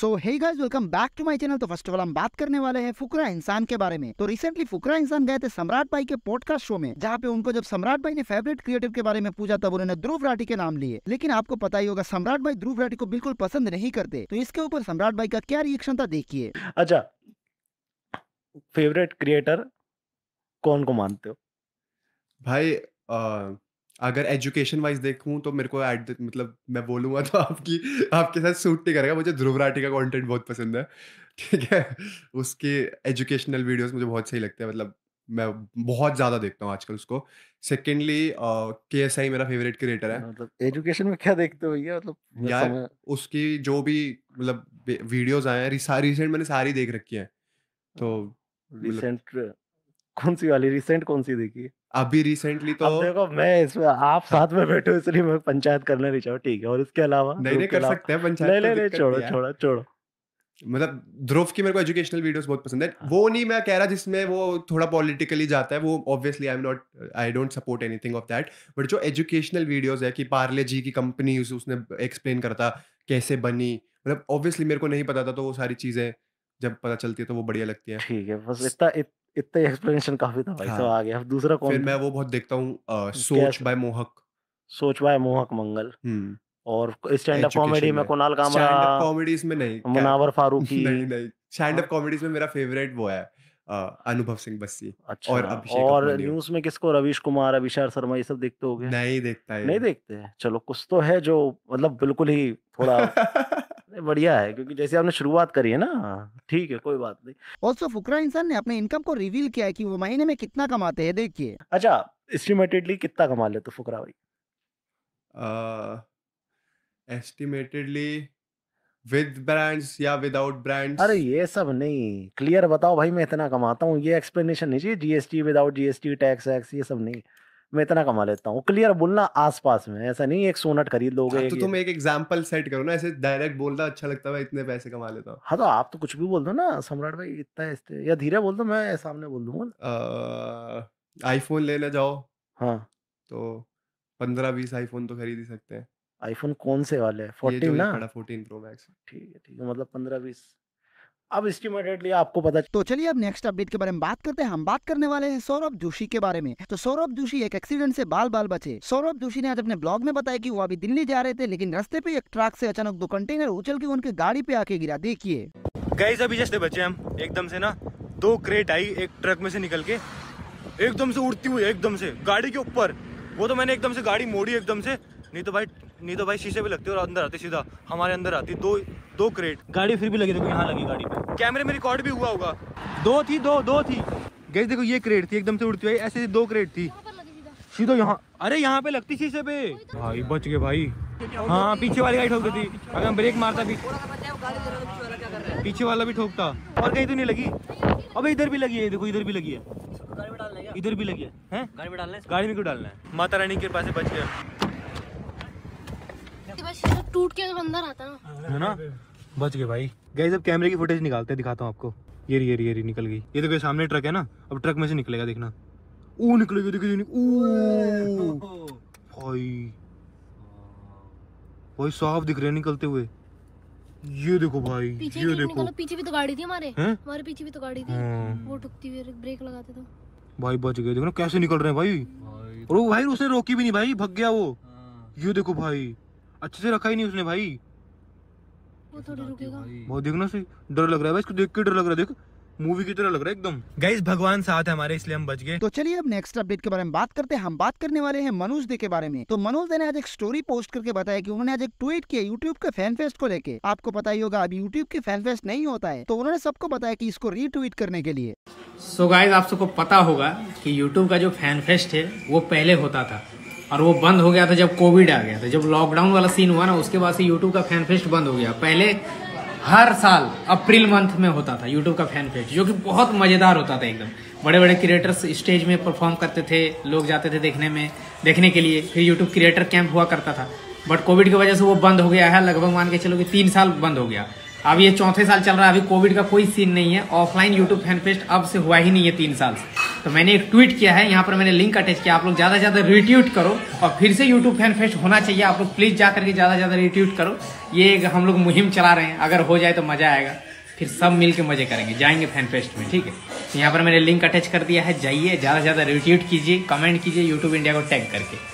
So hi guys welcome back to my channel तो first of all हम बात करने वाले हैं फुकरा इंसान के बारे में तो रिसेंटली फुकरा इंसान गए थे सम्राट भाई के पॉडकास्ट शो में जहाँ पे उनको जब सम्राट भाई ने फेवरेट क्रिएटिव के बारे में पूछा तब उन्होंने ध्रुव राठी के नाम लिए लेकिन आपको पता ही होगा सम्राट भाई ध्रुव राठी को बिल्कुल पसंद नहीं करते तो इसके ऊपर सम्राट भाई का क्या रिएक्शन था देखिए अच्छा फेवरेट क्रिएटर कौन को मानते हो भाई आ, अगर एजुकेशन वाइज देखूं तो मेरे को एड मतलब मैं बोलूँगा तो आपकी आपके साथ सूट नहीं करेगा मुझे ध्रुव राठी का कंटेंट बहुत पसंद है ठीक है उसके एजुकेशनल वीडियोस मुझे बहुत सही लगते हैं मतलब मैं बहुत ज़्यादा देखता हूँ आजकल उसको सेकेंडली के एस आई मेरा फेवरेट क्रिएटर है मतलब एजुकेशन में क्या देखते हो भैया मतलब यार उसकी जो भी मतलब वीडियोज आए हैं रिसेंट मैंने सारी देख रखी है तो रिसेंट मतलब कौन सी वाली रिसेंट कौन सी देखी है अभी रिसेंटली तो देखो मैं इसमें आप साथ में बैठो इसलिए मैं पंचायत करने नहीं चाहूँ ठीक है और इसके अलावा नहीं नहीं कर सकते हैं पंचायत नहीं तो नहीं नहीं छोड़ो छोड़ो छोड़ो मतलब ध्रुव की मेरे को एजुकेशनल वीडियोस बहुत पसंद है हाँ। वो नहीं मैं कह रहा जिसमें वो थोड़ा पॉलिटिकली जाता है वो obviously I am not I don't support anything of that but जो एजुकेशनल वीडियोस है कि पार्ले जी की कंपनी उस, उसने एक्सप्लेन करता कैसे बनी मतलब ऑब्वियसली मेरे को नहीं पता था तो वो सारी चीज़ें जब पता चलती है तो वो बढ़िया लगती है ठीक है बस इतना इतना एक्सप्लेनेशन काफी था भाई हाँ। सब आ गया अब दूसरा कौन फिर मैं वो बहुत देखता हूँ सोच बाय मोहक सोच बाय मोहक मंगल हम्म। और स्टैंड अप कॉमेडी में कुणाल कामरा कॉमेडीज में नहीं मुनावर फारूकी नहीं नहीं स्टैंड अप कॉमेडीज में मेरा फेवरेट वो है अनुभव सिंह बस्सी अच्छा, और अभिषेक और न्यूज में किसको रविश कुमार अभिषेक शर्मा ये सब देखते हो नहीं देखता है नहीं देखते हैं चलो कुछ तो है जो मतलब बिल्कुल ही थोड़ा बढ़िया है क्योंकि जैसे आपने शुरुआत करी है ना ठीक है कोई बात नहीं ऑल्सो फुकरा इंसान ने अपने इनकम को रिवील किया है कि वो महीने में कितना कमाते हैं देखिए अच्छा एस्टिमेटेडली कितना कमा लेते तो फुकरा भाई एस्टिमेटेडली विद ब्रांड्स या विदाउट ब्रांड्स अरे ये सब नहीं क्लियर बताओ भाई मैं इतना कमाता हूँ ये एक्सप्लेनेशन नहीं चाहिए GST without GST tax ex ये सब नहीं मैं इतना कमा लेता हूँ क्लियर बोलना आसपास में ऐसा नहीं एक सोनट खरीद लोगे हाँ, तो, तुम एक एग्जांपल सेट करो ना ऐसे डायरेक्ट बोलना अच्छा लगता है इतने पैसे कमा लेता हूँ हाँ तो आप तो कुछ भी बोल दो ना सम्राट भाई इतना इसते या धीरे बोल दो मैं सामने बोल दूंगा आईफोन लेने जाओ हाँ तो पंद्रह बीस आईफोन तो खरीद ही सकते हैं आईफोन कौन से वाले फोर्टीन ना फोर्टीन प्रो मैक्स ठीक है ठीक है मतलब पंद्रह बीस अब इस्टीमेटेडली आपको पता तो चलिए अब नेक्स्ट अपडेट के बारे में बात करते हैं हम बात करने वाले हैं सौरभ जोशी के बारे में तो सौरभ जोशी एक एक्सीडेंट से बाल बाल बचे सौरभ जोशी ने आज अपने ब्लॉग में बताया कि वो अभी दिल्ली जा रहे थे लेकिन रास्ते पे एक ट्रक से अचानक दो कंटेनर उछल के उनके गाड़ी पे आके गिरा देखिए गाइस अभी जैसे बचे हम एकदम से ना दो क्रेट आई एक ट्रक में से निकल के एकदम से उड़ती हुई एकदम से गाड़ी के ऊपर वो तो मैंने एकदम से गाड़ी मोड़ी एकदम से नहीं तो भाई नहीं तो भाई शीशे पे लगते और अंदर आते सीधा हमारे अंदर आती दो दो क्रेट गाड़ी फिर भी लगी देखो यहाँ लगी गाड़ी पे कैमरे में रिकॉर्ड भी हुआ होगा दो थी दो दो थी गई देखो ये क्रेट थी एकदम से उड़ती हुई ऐसे दो क्रेट थी सीधा यहाँ अरे यहाँ पे लगती शीशे पे तो। भाई बच गए भाई हाँ पीछे वाली गाड़ी ठोक थी हाँ, अगर हम ब्रेक मारता भी पीछे वाला भी ठोकता और कहीं तो नहीं लगी अबे इधर भी लगी है देखो इधर भी लगी है इधर भी लगी है गाड़ी में क्यों डालना है माता रानी के पास बच गया तो टूट के अंदर आता है ना बच गए भाई गई अब कैमरे की फुटेज निकालते हैं दिखाता हूँ आपको ये रही ये रही ये रही निकल गई ये देखो तो सामने ट्रक है ना अब ट्रक में से निकलेगा देखना ओ निकलेगा देखो भाई भाई साफ दिख रहे हैं निकलते हुए ये देखो भाई ये देखो पीछे भी तो गाड़ी थी हमारे हमारे पीछे भी तो गाड़ी थी हाँ। वो ठुकती हुई ब्रेक लगाते तो भाई बच गए देखो कैसे निकल रहे हैं भाई और वो भाई उसने रोकी भी नहीं भाई भग गया वो हाँ। ये देखो भाई अच्छे से रखा ही नहीं उसने भाई वो थोड़ी रुकेगा बहुत देखना सही डर लग रहा है भाई इसको देख के डर लग रहा है देख मूवी की तरह लग रहा है एकदम गाइस भगवान साथ है हमारे इसलिए हम बच गए तो चलिए अब नेक्स्ट अपडेट के बारे में बात करते हैं हम बात करने वाले हैं मनोज दे के बारे में तो मनोज दे ने आज एक स्टोरी पोस्ट करके बताया कि उन्होंने आज एक ट्वीट किया यूट्यूब के फैन फेस्ट को लेके आपको पता ही होगा अभी यूट्यूब के फैन फेस्ट नहीं होता है तो उन्होंने सबको बताया की इसको रीट्वीट करने के लिए सो so गाइज आप सबको पता होगा की यूट्यूब का जो फैन फेस्ट है वो पहले होता था और वो बंद हो गया था जब कोविड आ गया था जब लॉकडाउन वाला सीन हुआ ना उसके बाद से यूट्यूब का फैन फेस्ट बंद हो गया पहले हर साल अप्रैल मंथ में होता था यूट्यूब का फैन फेस्ट जो कि बहुत मज़ेदार होता था एकदम बड़े बड़े क्रिएटर्स स्टेज में परफॉर्म करते थे लोग जाते थे देखने में देखने के लिए फिर यूट्यूब क्रिएटर कैंप हुआ करता था बट कोविड की वजह से वो बंद हो गया है लगभग मान के चलो कि तीन साल बंद हो गया अब ये चौथे साल चल रहा है अभी कोविड का कोई सीन नहीं है ऑफलाइन यूट्यूब फैन फेस्ट अब से हुआ ही नहीं है तीन साल से तो मैंने एक ट्वीट किया है यहाँ पर मैंने लिंक अटैच किया आप लोग ज़्यादा से ज़्यादा रिट्यूट करो और फिर से यूट्यूब फैन फेस्ट होना चाहिए आप लोग प्लीज़ जा करके ज़्यादा से ज़्यादा रिट्यूट करो ये हम लोग मुहिम चला रहे हैं अगर हो जाए तो मज़ा आएगा फिर सब मिल के मजे करेंगे जाएंगे फैन फेस्ट में ठीक है तो यहाँ पर मैंने लिंक अटैच कर दिया है जाइए ज़्यादा से ज़्यादा रिट्यूट कीजिए कमेंट कीजिए यूट्यूब इंडिया को टैग करके